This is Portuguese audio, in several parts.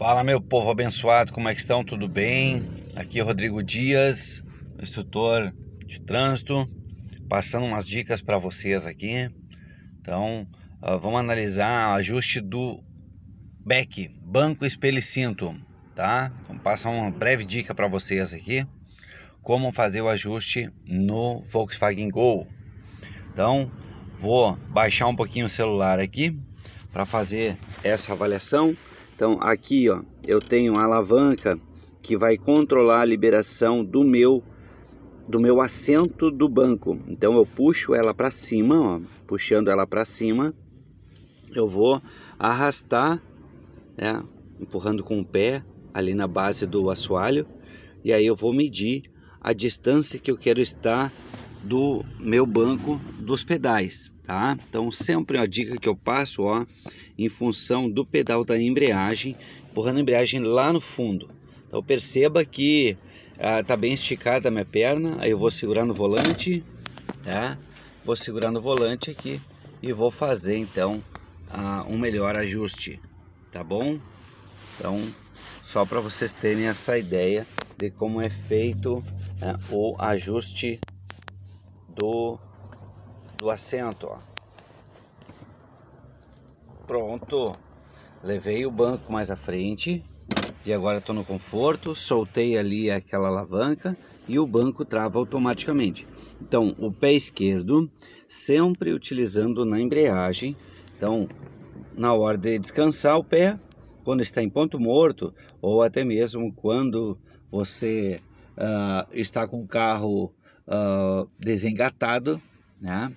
Fala meu povo abençoado, como é que estão? Tudo bem? Aqui é Rodrigo Dias, instrutor de trânsito, passando umas dicas para vocês aqui. Então, ah, vamos analisar ajuste do back, banco, espelho e cinto, tá? Vamos passar uma breve dica para vocês aqui, como fazer o ajuste no Volkswagen Gol. Então, vou baixar um pouquinho o celular aqui para fazer essa avaliação. Então aqui ó, eu tenho a alavanca que vai controlar a liberação do meu do meu assento do banco. Então eu puxo ela para cima, ó, puxando ela para cima, eu vou arrastar, né, empurrando com o pé ali na base do assoalho, e aí eu vou medir a distância que eu quero estar do meu banco dos pedais, tá? Então sempre a dica que eu passo, ó, em função do pedal da embreagem, empurrando a embreagem lá no fundo. Então perceba que ah, tá bem esticada a minha perna, aí eu vou segurar no volante, tá? Vou segurar no volante aqui e vou fazer então ah, um melhor ajuste, tá bom? Então, só para vocês terem essa ideia de como é feito né, o ajuste do, do assento, ó. Pronto. Levei o banco mais à frente. E agora estou no conforto. Soltei ali aquela alavanca e o banco trava automaticamente. Então, o pé esquerdo sempre utilizando na embreagem. Então, na hora de descansar o pé, quando está em ponto morto, ou até mesmo quando você uh, está com o carro uh, desengatado, né?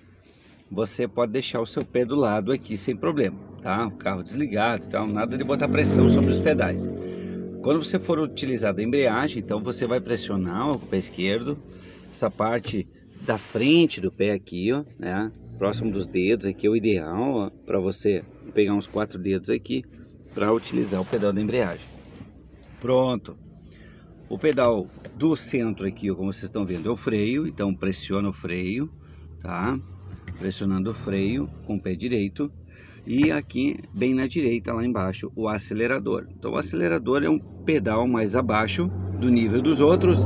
você pode deixar o seu pé do lado aqui sem problema, tá? O carro desligado, tal, nada de botar pressão sobre os pedais. Quando você for utilizar a embreagem, então você vai pressionar o pé esquerdo, essa parte da frente do pé aqui, ó, né? Próximo dos dedos aqui é o ideal para você pegar uns quatro dedos aqui para utilizar o pedal da embreagem. Pronto. O pedal do centro aqui, ó, como vocês estão vendo, é o freio, então pressiona o freio, tá? pressionando o freio com o pé direito e aqui bem na direita lá embaixo o acelerador. Então o acelerador é um pedal mais abaixo do nível dos outros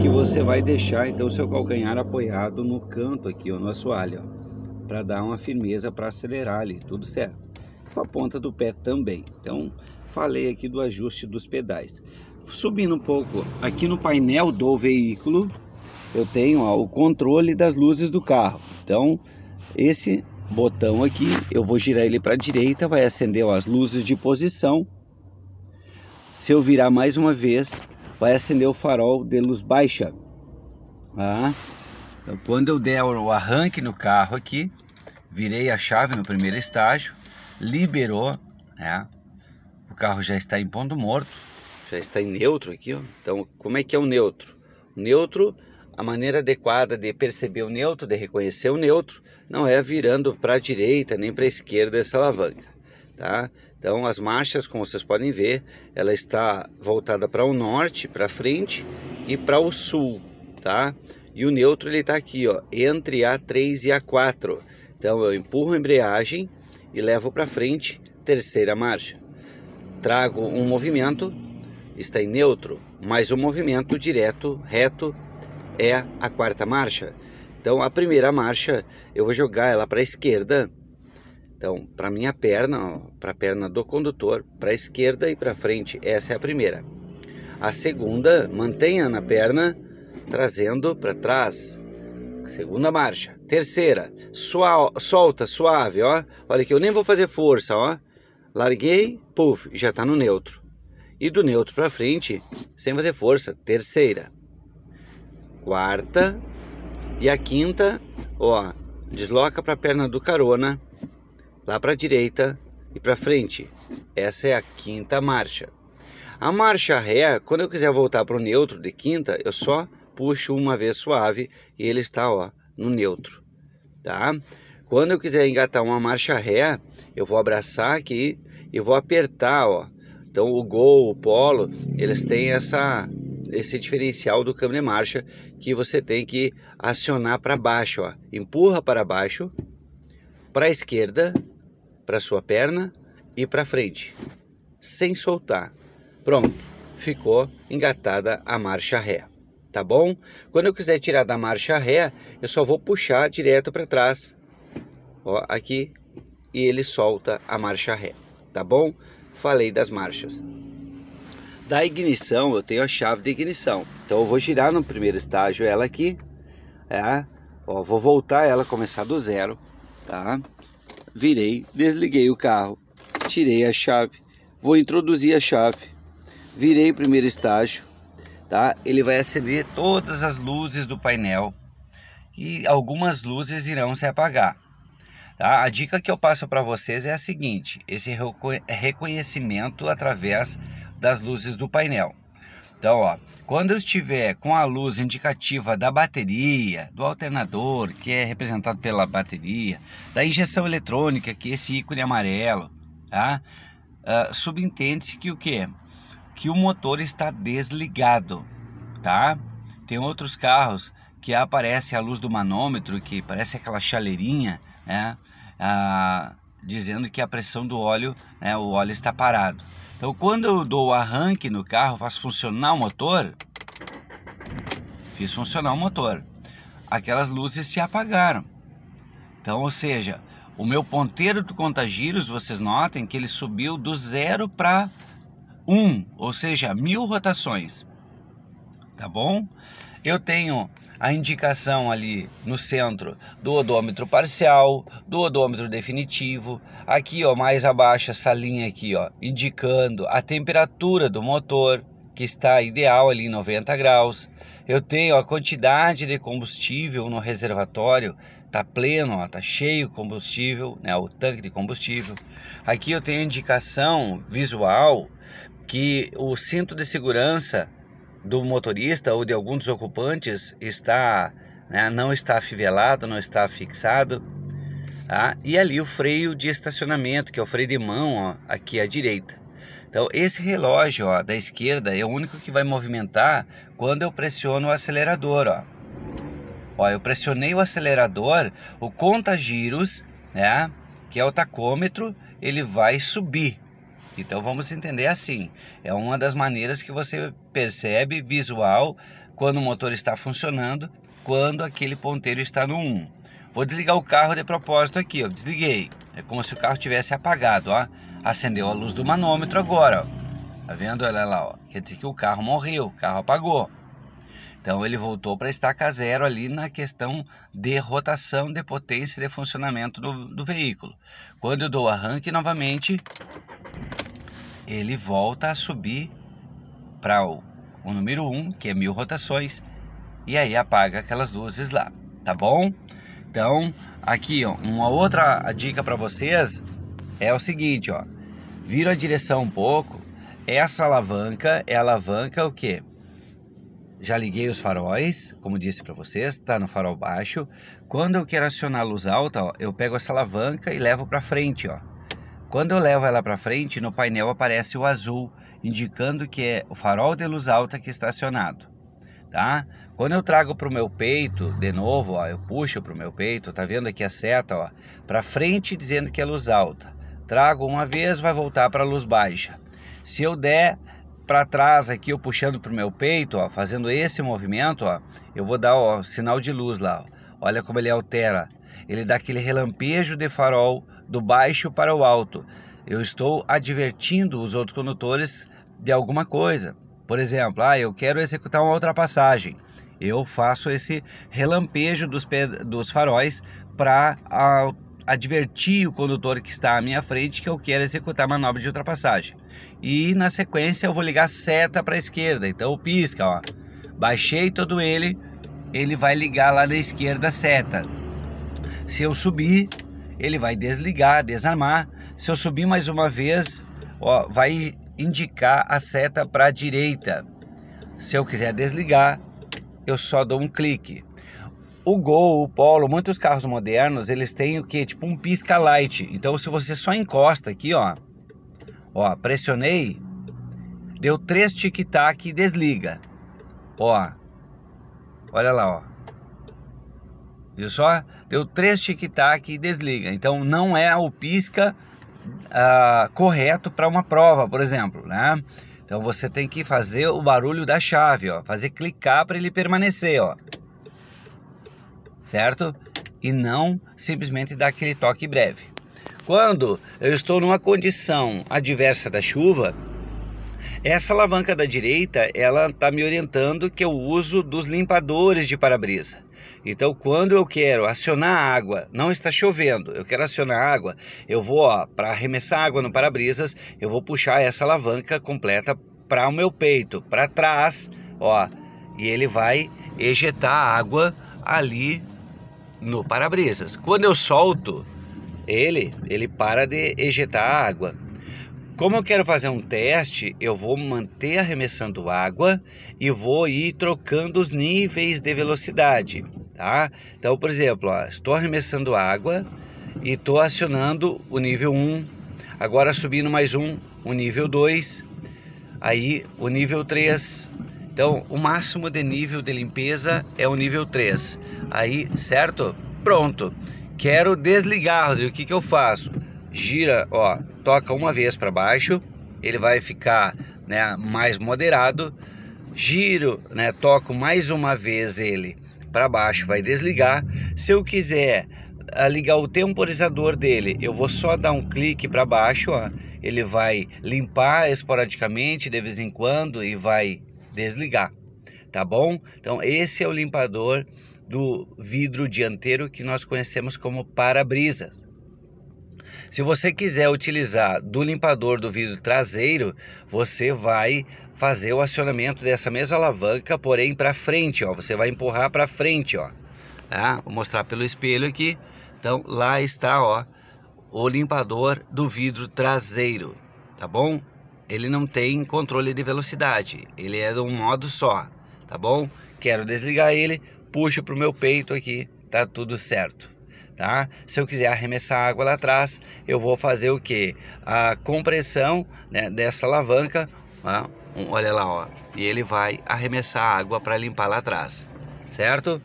que você vai deixar então seu calcanhar apoiado no canto aqui ou no assoalho para dar uma firmeza para acelerar ali, tudo certo. Com a ponta do pé também. Então falei aqui do ajuste dos pedais. Subindo um pouco aqui no painel do veículo eu tenho ó, o controle das luzes do carro. Então esse botão aqui, eu vou girar ele para a direita, vai acender ó, as luzes de posição. Se eu virar mais uma vez, vai acender o farol de luz baixa. Ah, então, quando eu der o arranque no carro aqui, virei a chave no primeiro estágio, liberou, né? O carro já está em ponto morto, já está em neutro aqui, ó. Então, como é que é o neutro? O neutro a maneira adequada de perceber o neutro, de reconhecer o neutro, não é virando para a direita nem para a esquerda essa alavanca, tá? Então as marchas, como vocês podem ver, ela está voltada para o norte, para frente e para o sul, tá? E o neutro ele está aqui, ó, entre A3 e A4. Então eu empurro a embreagem e levo para frente, terceira marcha. Trago um movimento, está em neutro, mais um movimento direto, reto é a quarta marcha. Então a primeira marcha eu vou jogar ela para a esquerda, então para minha perna, para a perna do condutor, para a esquerda e para frente. Essa é a primeira. A segunda mantenha na perna, trazendo para trás. Segunda marcha. Terceira, sua, solta suave, ó. Olha que eu nem vou fazer força, ó. Larguei, puff, já está no neutro. E do neutro para frente, sem fazer força, terceira quarta e a quinta, ó, desloca para a perna do carona, lá para a direita e para frente. Essa é a quinta marcha. A marcha ré, quando eu quiser voltar para o neutro de quinta, eu só puxo uma vez suave e ele está, ó, no neutro, tá? Quando eu quiser engatar uma marcha ré, eu vou abraçar aqui e vou apertar, ó. Então o gol, o polo, eles têm essa esse diferencial do câmbio de marcha que você tem que acionar para baixo, ó. Empurra para baixo, para a esquerda, para sua perna e para frente, sem soltar. Pronto, ficou engatada a marcha ré, tá bom? Quando eu quiser tirar da marcha ré, eu só vou puxar direto para trás, ó, aqui, e ele solta a marcha ré, tá bom? Falei das marchas. Da ignição, eu tenho a chave de ignição. Então eu vou girar no primeiro estágio ela aqui. É, ó, vou voltar ela, começar do zero. Tá? Virei, desliguei o carro, tirei a chave. Vou introduzir a chave. Virei o primeiro estágio. Tá? Ele vai acender todas as luzes do painel. E algumas luzes irão se apagar. Tá? A dica que eu passo para vocês é a seguinte: esse reconhecimento através das luzes do painel. Então, ó, quando eu estiver com a luz indicativa da bateria, do alternador, que é representado pela bateria, da injeção eletrônica, que é esse ícone amarelo, tá? Uh, subentende-se que o que? Que o motor está desligado, tá? Tem outros carros que aparece a luz do manômetro, que parece aquela chaleirinha, né? Ah, dizendo que a pressão do óleo, né, o óleo está parado. Então, quando eu dou o arranque no carro, faço funcionar o motor, fiz funcionar o motor. Aquelas luzes se apagaram. Então, ou seja, o meu ponteiro do contagiros, vocês notem que ele subiu do zero para um, ou seja, mil rotações. Tá bom? Eu tenho a indicação ali no centro do odômetro parcial, do odômetro definitivo. Aqui, ó, mais abaixo essa linha aqui, ó, indicando a temperatura do motor, que está ideal ali 90 graus. Eu tenho a quantidade de combustível no reservatório, tá pleno, ó, tá cheio de combustível, né, o tanque de combustível. Aqui eu tenho a indicação visual que o cinto de segurança do motorista ou de algum dos ocupantes está né, não está afivelado, não está fixado. Tá? E ali o freio de estacionamento, que é o freio de mão, ó, aqui à direita. Então esse relógio ó, da esquerda é o único que vai movimentar quando eu pressiono o acelerador. Ó. Ó, eu pressionei o acelerador, o conta-giros, né, que é o tacômetro, ele vai subir. Então vamos entender assim: é uma das maneiras que você percebe visual quando o motor está funcionando, quando aquele ponteiro está no 1. Vou desligar o carro de propósito aqui, ó. Desliguei. É como se o carro tivesse apagado, ó. Acendeu a luz do manômetro agora, ó. Tá vendo? Olha lá, ó. Quer dizer que o carro morreu, o carro apagou. Então ele voltou para estaca zero ali na questão de rotação, de potência e de funcionamento do, do veículo. Quando eu dou arranque novamente, ele volta a subir para o, o, número 1, um, que é mil rotações, e aí apaga aquelas luzes lá, tá bom? Então, aqui, ó, uma outra dica para vocês é o seguinte, ó. Vira a direção um pouco. Essa alavanca é alavanca o quê? Já liguei os faróis, como disse para vocês, tá no farol baixo. Quando eu quero acionar a luz alta, ó, eu pego essa alavanca e levo para frente, ó. Quando eu levo ela para frente, no painel aparece o azul, indicando que é o farol de luz alta que está acionado. Tá? Quando eu trago para o meu peito, de novo, ó, eu puxo para o meu peito, tá vendo aqui a seta para frente dizendo que é luz alta. Trago uma vez, vai voltar para a luz baixa. Se eu der para trás aqui, eu puxando para o meu peito, ó, fazendo esse movimento, ó, eu vou dar o sinal de luz lá. Olha como ele altera. Ele dá aquele relampejo de farol do baixo para o alto. Eu estou advertindo os outros condutores de alguma coisa. Por exemplo, ah, eu quero executar uma ultrapassagem. Eu faço esse relampejo dos, dos faróis para advertir o condutor que está à minha frente que eu quero executar a manobra de ultrapassagem. E na sequência eu vou ligar seta para a esquerda. Então pisca, ó. Baixei todo ele, ele vai ligar lá na esquerda seta. Se eu subir, ele vai desligar, desarmar. Se eu subir mais uma vez, ó, vai indicar a seta para a direita. Se eu quiser desligar, eu só dou um clique. O Gol, o Polo, muitos carros modernos, eles têm o que? Tipo um pisca light. Então se você só encosta aqui, ó, ó, pressionei, deu três tic-tac e desliga. Ó, olha lá, ó. Viu só? Deu três tic-tac e desliga. Então não é o pisca uh, correto para uma prova, por exemplo, né? Então você tem que fazer o barulho da chave, ó, fazer clicar para ele permanecer, ó. Certo? E não simplesmente dar aquele toque breve. Quando eu estou numa condição adversa da chuva, essa alavanca da direita, ela está me orientando que eu uso dos limpadores de para-brisa. Então, quando eu quero acionar a água, não está chovendo, eu quero acionar a água, eu vou para arremessar água no para-brisas, eu vou puxar essa alavanca completa para o meu peito, para trás, ó, e ele vai ejetar a água ali no para-brisas. Quando eu solto ele, ele para de ejetar a água. Como eu quero fazer um teste, eu vou manter arremessando água e vou ir trocando os níveis de velocidade tá? Então, por exemplo, ó, estou arremessando água e estou acionando o nível 1, agora subindo mais um, o nível 2, aí o nível 3. Então, o máximo de nível de limpeza é o nível 3. Aí, certo? Pronto. Quero desligar, O que, que eu faço? Gira, ó, toca uma vez para baixo, ele vai ficar né, mais moderado. Giro, né, toco mais uma vez ele para baixo, vai desligar. Se eu quiser ah, ligar o temporizador dele, eu vou só dar um clique para baixo, ó. ele vai limpar esporadicamente de vez em quando e vai desligar, tá bom? Então esse é o limpador do vidro dianteiro que nós conhecemos como para brisa Se você quiser utilizar do limpador do vidro traseiro, você vai fazer o acionamento dessa mesma alavanca, porém para frente, ó. Você vai empurrar para frente, ó. Tá? Vou mostrar pelo espelho aqui. Então lá está, ó, o limpador do vidro traseiro, tá bom? Ele não tem controle de velocidade, ele é de um modo só, tá bom? Quero desligar ele, puxo para o meu peito aqui, tá tudo certo. Tá? Se eu quiser arremessar água lá atrás, eu vou fazer o que? A compressão né, dessa alavanca, ó, tá? Um, olha lá, ó. E ele vai arremessar água para limpar lá atrás, certo?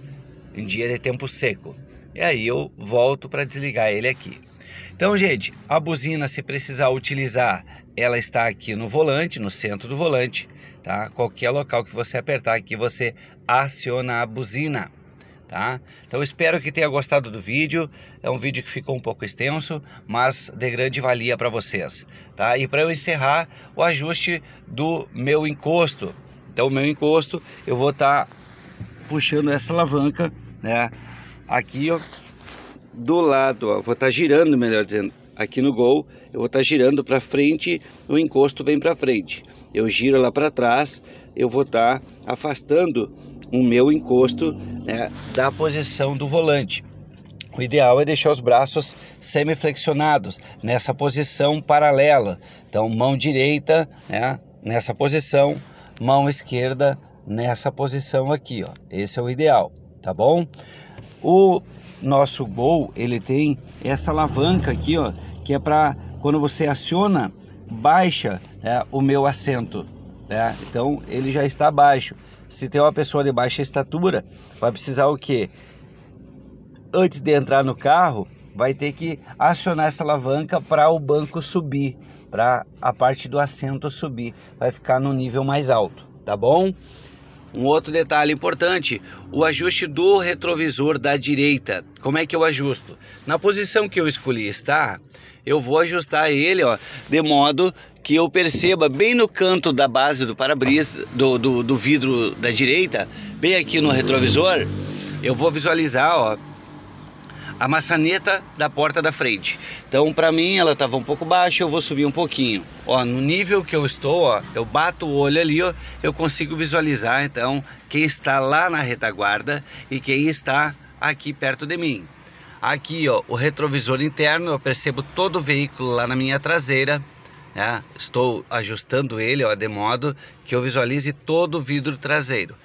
Em dia de tempo seco. E aí eu volto para desligar ele aqui. Então, gente, a buzina, se precisar utilizar, ela está aqui no volante, no centro do volante, tá? Qualquer local que você apertar aqui, você aciona a buzina tá? Então espero que tenha gostado do vídeo. É um vídeo que ficou um pouco extenso, mas de grande valia para vocês, tá? E para eu encerrar, o ajuste do meu encosto. Então o meu encosto, eu vou estar tá puxando essa alavanca, né? Aqui, ó, do lado, ó, vou estar tá girando, melhor dizendo, aqui no gol, eu vou estar tá girando para frente, o encosto vem para frente. Eu giro lá para trás, eu vou estar tá afastando o meu encosto né, da posição do volante. O ideal é deixar os braços semiflexionados nessa posição paralela. Então, mão direita né, nessa posição, mão esquerda nessa posição aqui. Ó. Esse é o ideal, tá bom? O nosso gol ele tem essa alavanca aqui, ó, que é para quando você aciona baixa né, o meu assento. Né? Então ele já está baixo. Se tem uma pessoa de baixa estatura, vai precisar o quê? Antes de entrar no carro, vai ter que acionar essa alavanca para o banco subir, para a parte do assento subir, vai ficar no nível mais alto, tá bom? Um outro detalhe importante, o ajuste do retrovisor da direita. Como é que eu ajusto? Na posição que eu escolhi está, eu vou ajustar ele ó, de modo que eu perceba bem no canto da base do para-brisa, do, do, do, vidro da direita, bem aqui no retrovisor, eu vou visualizar ó, a maçaneta da porta da frente. Então, para mim, ela estava um pouco baixa, eu vou subir um pouquinho. Ó, no nível que eu estou, ó, eu bato o olho ali, ó, eu consigo visualizar, então, quem está lá na retaguarda e quem está aqui perto de mim. Aqui, ó, o retrovisor interno, eu percebo todo o veículo lá na minha traseira né? estou ajustando ele ó, de modo que eu visualize todo o vidro traseiro.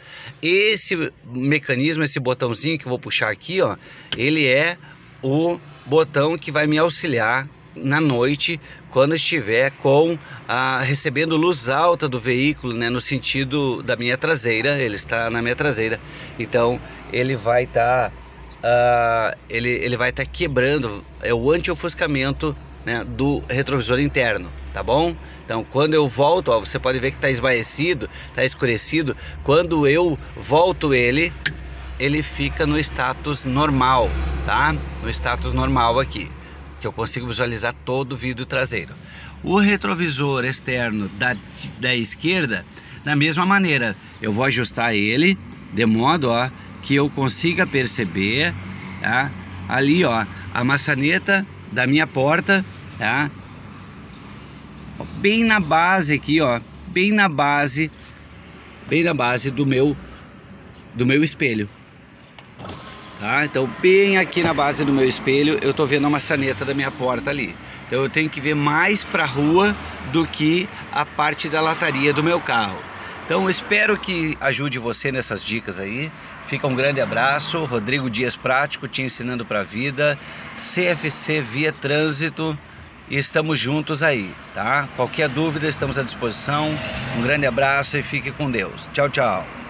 Esse mecanismo, esse botãozinho que eu vou puxar aqui, ó, ele é o botão que vai me auxiliar na noite quando estiver com a, ah, recebendo luz alta do veículo, né, no sentido da minha traseira, ele está na minha traseira, então ele vai estar tá, uh, ele, ele vai estar tá quebrando é o anti-ofuscamento né, do retrovisor interno tá bom? Então, quando eu volto, ó, você pode ver que está esmaecido, está escurecido. Quando eu volto ele, ele fica no status normal, tá? No status normal aqui, que eu consigo visualizar todo o vidro traseiro. O retrovisor externo da, da esquerda, da mesma maneira, eu vou ajustar ele de modo ó, que eu consiga perceber tá? ali ó, a maçaneta da minha porta, tá? bem na base aqui, ó, bem na base, bem na base do meu do meu espelho. Tá? Então, bem aqui na base do meu espelho, eu tô vendo a maçaneta da minha porta ali. Então, eu tenho que ver mais para rua do que a parte da lataria do meu carro. Então, espero que ajude você nessas dicas aí. Fica um grande abraço. Rodrigo Dias Prático te ensinando para a vida. CFC Via Trânsito e estamos juntos aí, tá? Qualquer dúvida, estamos à disposição. Um grande abraço e fique com Deus. Tchau, tchau.